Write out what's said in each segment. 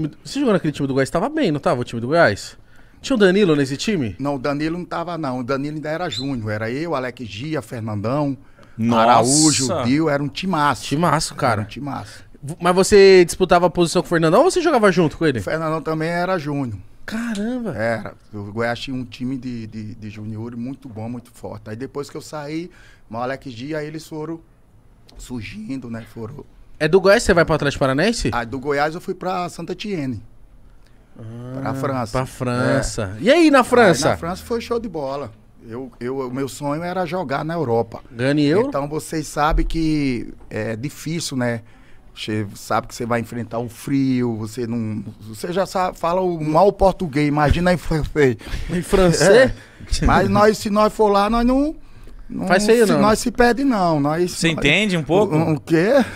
time. Você jogou naquele time do Goiás? Tava bem, não tava o time do Goiás? Tinha o Danilo nesse time? Não, o Danilo não tava, não. O Danilo ainda era Júnior. Era eu, Alec Gia, Fernandão, Nossa. Araújo, Dio. Era um timaço. Timaço, cara. Era um timaço. Mas você disputava a posição com o Fernandão ou você jogava junto com ele? O Fernandão também era Júnior. Caramba! Era. O Goiás tinha um time de, de, de juniores muito bom, muito forte. Aí depois que eu saí, o Alec Gia, eles foram surgindo, né? Foram é do Goiás você vai para o Atlético Paranaense? Ah, do Goiás eu fui para Santa Tiene. Ah, para França. Para é. França. É. E aí na França? Aí, na França foi show de bola. Eu, eu, o meu sonho era jogar na Europa. Ganhei eu? Então vocês sabem que é difícil, né? Você sabe que você vai enfrentar o frio, você não. Você já sabe, fala o mal português, imagina em francês. Em francês? É. Mas nós, se nós for lá, nós não não faz feio, se, não. Nós se perde, não. Nós, Você nós... entende um pouco? O, o quê?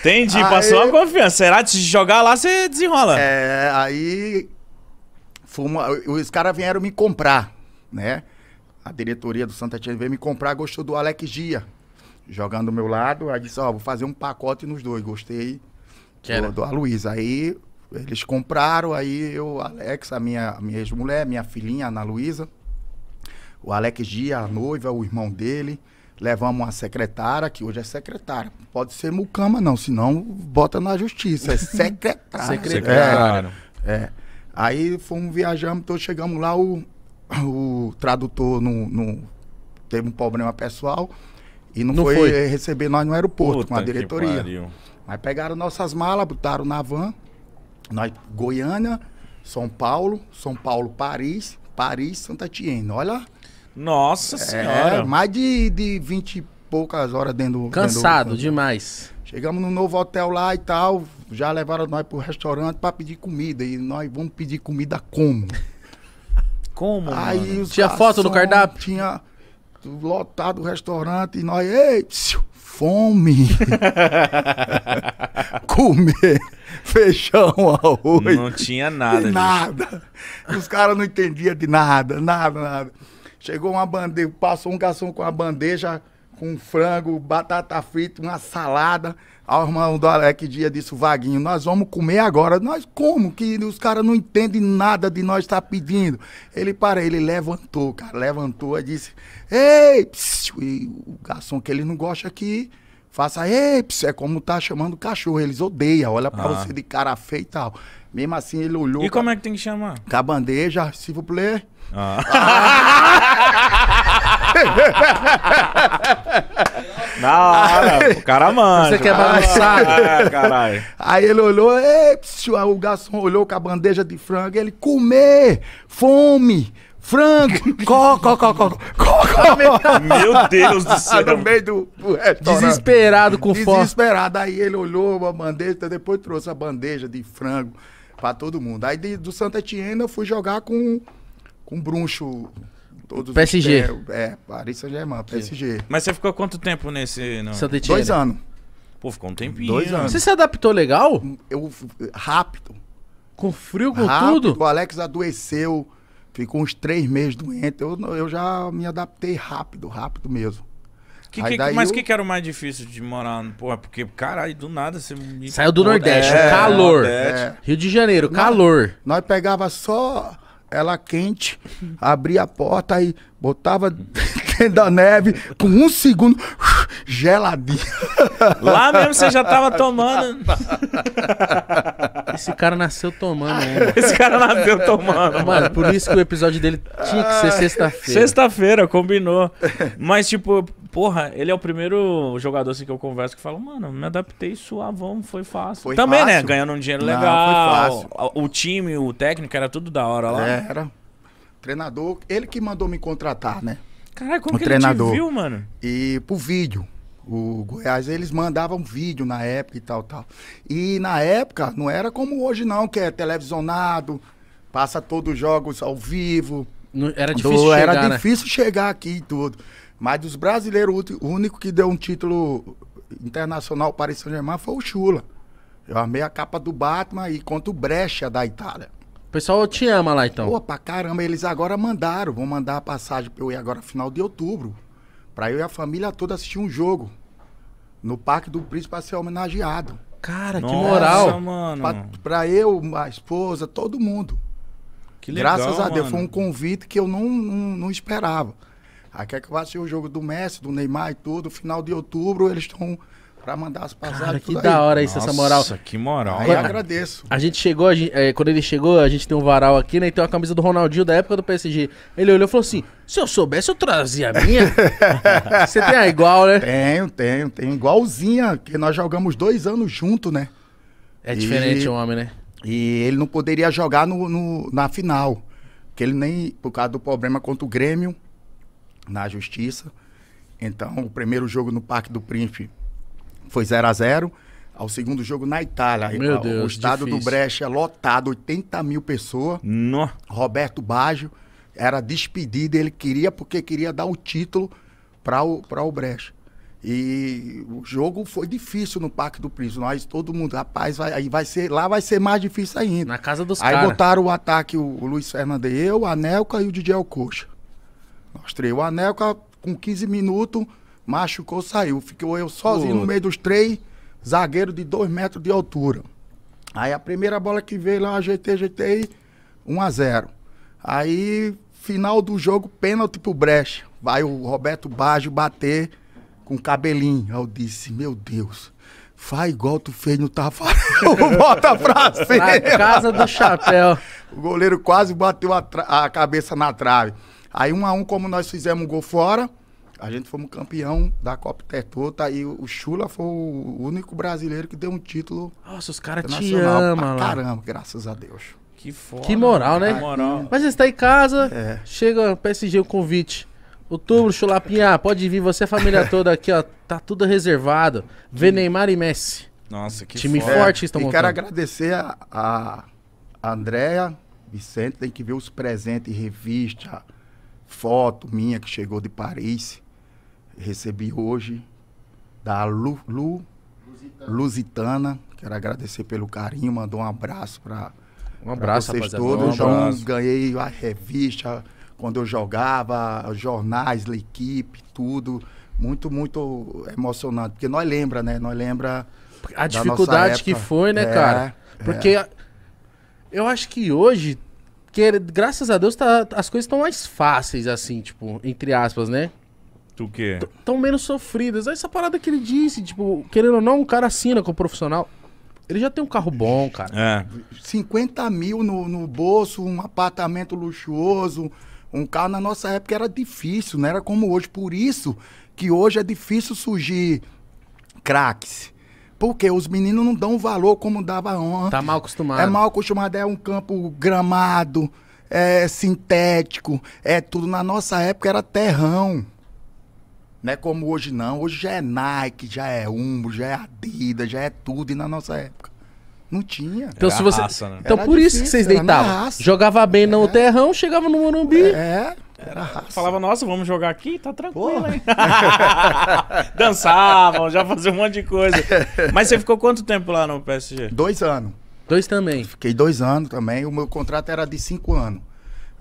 Entendi, aí... passou a confiança. Será que se jogar lá, você desenrola? É, aí. Uma... Os caras vieram me comprar, né? A diretoria do Santa Tia veio me comprar, gostou do Alex Gia. Jogando do meu lado, aí disse: Ó, oh, vou fazer um pacote nos dois. Gostei que do, era? do Aloysio. Aí eles compraram, aí eu, Alex, a minha, a minha ex-mulher, minha filhinha, Ana Luísa, o Alex Dia, a noiva, o irmão dele, levamos a secretária, que hoje é secretária. Pode ser mucama, não, senão bota na justiça. É secretária. secretária. É, é, Aí fomos, viajando então chegamos lá, o, o tradutor no não teve um problema pessoal e não, não foi, foi, receber nós no aeroporto Puta com a diretoria. Mas pegaram nossas malas, botaram na van nós, Goiânia, São Paulo, São Paulo, Paris, Paris, Santa Tiena. Olha. Nossa é, Senhora. mais de, de 20 e poucas horas dentro do. Cansado dentro demais. Chegamos no novo hotel lá e tal. Já levaram nós pro restaurante para pedir comida. E nós vamos pedir comida como? Como? Aí, tinha foto do cardápio? Tinha lotado o restaurante e nós, ei, psiu, fome. Comer. feijão, arroz. Não tinha nada. Nada. Gente. Os caras não entendiam de nada, nada, nada. Chegou uma bandeja, passou um garçom com uma bandeja, com frango, batata frita, uma salada. Aí o irmão do Alec dia disse, Vaguinho, nós vamos comer agora. Nós como? Que os caras não entendem nada de nós estar tá pedindo. Ele para, ele levantou, cara, levantou e disse, ei, psiu, e o garçom que ele não gosta aqui... Faça, ei, é como tá chamando o cachorro. Eles odeiam, olha pra ah. você de cara feia e tal. Mesmo assim, ele olhou. E como é que tem que chamar? Com a bandeja, se vous play. Ah. Na hora, o cara manda. Você quer balançar? Ah, caralho. Aí ele olhou, ei, o garçom olhou com a bandeja de frango. Ele, comer, fome, frango, co, co, co, co, co, co. Meu Deus do céu. no meio do, Desesperado com fome. Desesperado. Aí ele olhou a bandeja, depois trouxe a bandeja de frango pra todo mundo. Aí de, do Santa Etienne eu fui jogar com, com um bruncho todos PSG. Os, é, Paris Saint-Germain, PSG. Mas você ficou quanto tempo nesse. Não? Santa Etienne? Dois anos. Pô, ficou um tempinho. Dois anos. Você se adaptou legal? Eu, rápido. Com frio, com rápido, tudo? O Alex adoeceu. Ficou uns três meses doente. Eu, eu já me adaptei rápido, rápido mesmo. Que, que, mas o eu... que, que era o mais difícil de morar? Porra, é porque, caralho, do nada você. Saiu do Nordeste, é, calor. É. Rio de Janeiro, nós, calor. Nós pegava só ela quente, abria a porta e botava dentro da neve, com um segundo, geladinho. Lá mesmo você já tava tomando. Esse cara nasceu tomando, né? Esse cara nasceu tomando. Mano, por isso que o episódio dele tinha que ser ah, sexta-feira. Sexta-feira, combinou. Mas, tipo, porra, ele é o primeiro jogador assim, que eu converso que fala, mano, me adaptei suavão, foi fácil. Foi Também, né, fácil. né? Ganhando um dinheiro legal. foi fácil. O, o time, o técnico, era tudo da hora lá. era. Treinador, ele que mandou me contratar, né? Caralho, como o que treinador. ele te viu, mano? E pro vídeo o Goiás, eles mandavam vídeo na época e tal, tal. E na época não era como hoje não, que é televisionado, passa todos os jogos ao vivo. Não, era difícil do, chegar, Era né? difícil chegar aqui e tudo. Mas dos brasileiros, o único que deu um título internacional para o São Germain foi o Chula. Eu amei a capa do Batman e contra o Brecha da Itália. O pessoal te ama lá então. Pô, pra caramba, eles agora mandaram. Vão mandar a passagem pra eu ir agora final de outubro para eu e a família toda assistir um jogo no Parque do Príncipe para ser homenageado. Cara, Nossa, que moral, mano. Pra, pra, eu, a esposa, todo mundo. Que legal, Graças a Deus, foi um convite que eu não, não, não esperava. Aqui é que vai ser o jogo do Messi, do Neymar e tudo. Final de outubro, eles estão para mandar as passagens. Cara, que da aí. hora isso, Nossa, essa moral. Nossa, que moral. Aí agradeço. A gente chegou, a gente, é, quando ele chegou, a gente tem um varal aqui, né? E tem uma camisa do Ronaldinho da época do PSG. Ele olhou e falou assim: se eu soubesse, eu trazia a minha. Você tem a igual, né? Tenho, tenho, tenho. Igualzinha, que nós jogamos dois anos junto, né? É diferente o um homem, né? E ele não poderia jogar no, no, na final. Que ele nem, por causa do problema contra o Grêmio, na justiça. Então, o primeiro jogo no Parque do Príncipe foi 0 a 0 ao segundo jogo na Itália. Meu Deus, o estado difícil. do Brecha é lotado, 80 mil pessoas. No. Roberto Baggio era despedido, ele queria porque queria dar o título para o, pra o Brecha. E o jogo foi difícil no Parque do Príncipe. Nós, todo mundo, rapaz, vai, aí vai ser, lá vai ser mais difícil ainda. Na casa dos caras. Aí cara. botaram o ataque, o, o Luiz Fernandes, eu, a Nelca e o Didier Coxa. Nós três. O Anelca, com 15 minutos, machucou, saiu. Ficou eu sozinho Puta. no meio dos três zagueiros de dois metros de altura. Aí a primeira bola que veio lá, ajeitei, ajeitei, 1 a 0 Aí, final do jogo, pênalti pro Brecht. Vai o Roberto Baggio bater com cabelinho. Aí eu disse, meu Deus, faz igual tu fez no Tafarel, bota pra cima. Na casa do chapéu. o goleiro quase bateu a, a cabeça na trave. Aí, um a um, como nós fizemos um gol fora... A gente um campeão da Copa Tetota e tá o Chula foi o único brasileiro que deu um título. Nossa, os caras te amam, Caramba, graças a Deus. Que foda. Que moral, né? Que moral. Mas você está em casa, é. chega PSG o convite. Outubro, Chulapinha, pode vir, você a família toda aqui, ó. Tá tudo reservado. Que... Vê Neymar e Messi. Nossa, que Time foda. forte é, estão e quero agradecer a, a Andréa, Vicente, tem que ver os presentes, revista, foto minha que chegou de Paris recebi hoje da Lu, Lu Lusitana. Lusitana. Quero agradecer pelo carinho, mandou um abraço para um abraço, pra vocês todos. Um abraço. Eu ganhei a revista quando eu jogava, jornais, a equipe, tudo. Muito, muito emocionante. Porque nós lembra, né? Nós lembra. A dificuldade que foi, né, é, cara? É. Porque é. eu acho que hoje, que, graças a Deus, tá, as coisas estão mais fáceis, assim, tipo, entre aspas, né? Do quê? tão menos sofridas. Essa parada que ele disse, tipo, querendo ou não, um cara assina com o profissional. Ele já tem um carro bom, cara. É. 50 mil no, no bolso, um apartamento luxuoso. Um carro na nossa época era difícil, não era como hoje. Por isso que hoje é difícil surgir craques. Porque os meninos não dão valor como dava ontem. Tá mal acostumado. É mal acostumado, é um campo gramado, é sintético, é tudo. Na nossa época era terrão. Não é como hoje não. Hoje já é Nike, já é Umbro, já é Adidas, já é tudo. E na nossa época não tinha. Então, era se você... Raça, né? então era por difícil, isso que vocês deitavam. Jogava bem é. no terrão, chegava no Morumbi. É. Era raça. Falava, nossa, vamos jogar aqui, tá tranquilo, hein? Dançavam, já faziam um monte de coisa. Mas você ficou quanto tempo lá no PSG? Dois anos. Dois também? Fiquei dois anos também. O meu contrato era de cinco anos.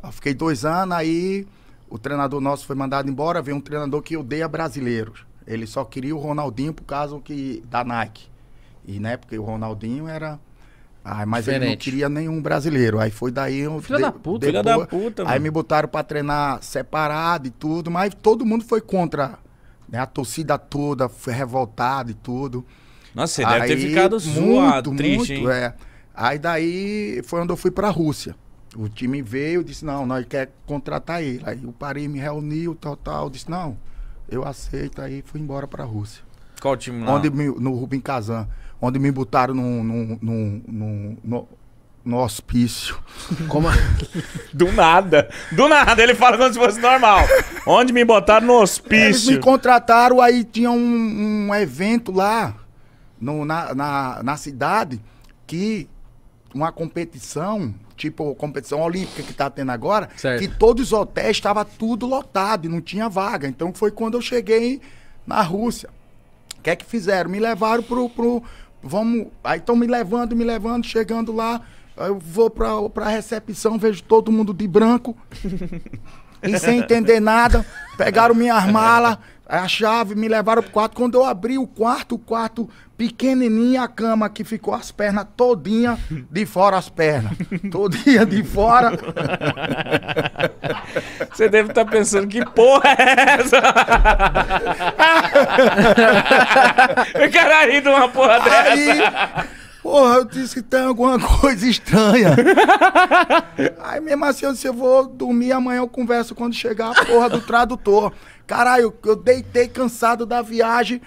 Eu fiquei dois anos, aí o treinador nosso foi mandado embora, veio um treinador que odeia brasileiros. Ele só queria o Ronaldinho por causa que, da Nike. E né, porque o Ronaldinho era. Ah, mas Diferente. ele não queria nenhum brasileiro. Aí foi daí. Eu filha de, da puta, depois, filha da puta. Mano. Aí me botaram pra treinar separado e tudo, mas todo mundo foi contra. Né? A torcida toda foi revoltada e tudo. Nossa, você aí, deve ter ficado muito, muito, triste, hein? É. Aí daí foi onde eu fui pra Rússia. O time veio, disse, não, nós quer contratar ele. Aí o Paris me reuniu, tal, tal, disse, não, eu aceito, aí fui embora para a Rússia. Qual time lá? Onde me, no Rubem Kazan, onde me botaram num, no no hospício. Como? É? Do nada. Do nada, ele fala como se fosse normal. Onde me botaram no hospício? Eles me contrataram, aí tinha um, um evento lá no, na, na, na cidade que uma competição tipo competição olímpica que está tendo agora, certo. que todos os hotéis estavam tudo lotado e não tinha vaga. Então foi quando eu cheguei na Rússia. O que é que fizeram? Me levaram pro. pro vamos. Aí estão me levando, me levando, chegando lá. Eu vou pra, pra recepção, vejo todo mundo de branco. e sem entender nada, pegaram minhas malas, a chave, me levaram pro quarto. Quando eu abri o quarto, o quarto pequenininha, a cama que ficou as pernas todinha de fora as pernas. Todinha de fora. Você deve estar tá pensando, que porra é essa? quero ir de uma porra dessa. Porra, eu disse que tem alguma coisa estranha. Aí mesmo assim, eu disse, eu vou dormir, amanhã eu converso quando chegar a porra do tradutor. Caralho, eu deitei cansado da viagem.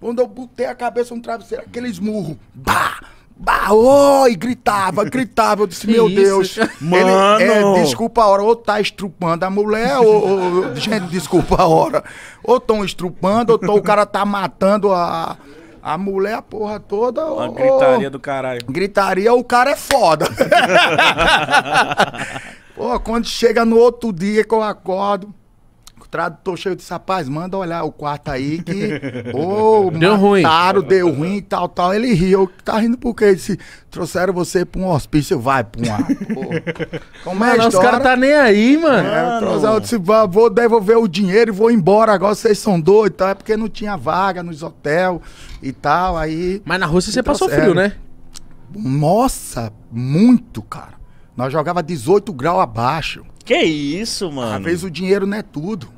Quando eu botei a cabeça no travesseiro, aquele esmurro. Bah! bah, e gritava, gritava. Eu disse, meu isso? Deus. Mano. Ele, é, desculpa a hora, ou tá estrupando a mulher, ou, ou Gente, desculpa a hora. Ou tão estrupando, ou tô, o cara tá matando a, a mulher, a porra toda. Uma gritaria do caralho. Gritaria, o cara é foda. Pô, quando chega no outro dia que eu acordo, tradutor cheio disse, rapaz, manda olhar o quarto aí que. oh, deu mataram, claro deu ruim e tal, tal. Ele riu. Tá rindo por quê? Ele disse, trouxeram você pra um hospício, vai pra um ar. Como mano, é Os caras tá nem aí, mano. É, trouxeram, eu disse, vou devolver o dinheiro e vou embora. Agora vocês são doidos, tá? é porque não tinha vaga nos hotéis e tal. Aí. Mas na Rússia você então, passou é, frio, né? Nossa, muito, cara. Nós jogava 18 graus abaixo. Que isso, mano? Às vezes o dinheiro não é tudo.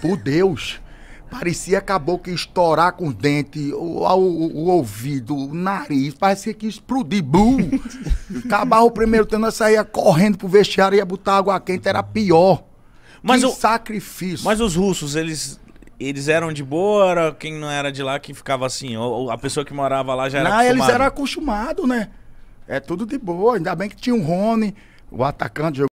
Por Deus! Parecia acabou que estourar com os o, o, o ouvido, o nariz, parecia que explodir, bum! Acabava o primeiro tempo, nós saía correndo pro vestiário, ia botar água quente, era pior. Mas que o, sacrifício. Mas os russos, eles eles eram de boa, era quem não era de lá que ficava assim, ou, a pessoa que morava lá já era não, eles eram acostumados, né? É tudo de boa, ainda bem que tinha um Rony, o atacante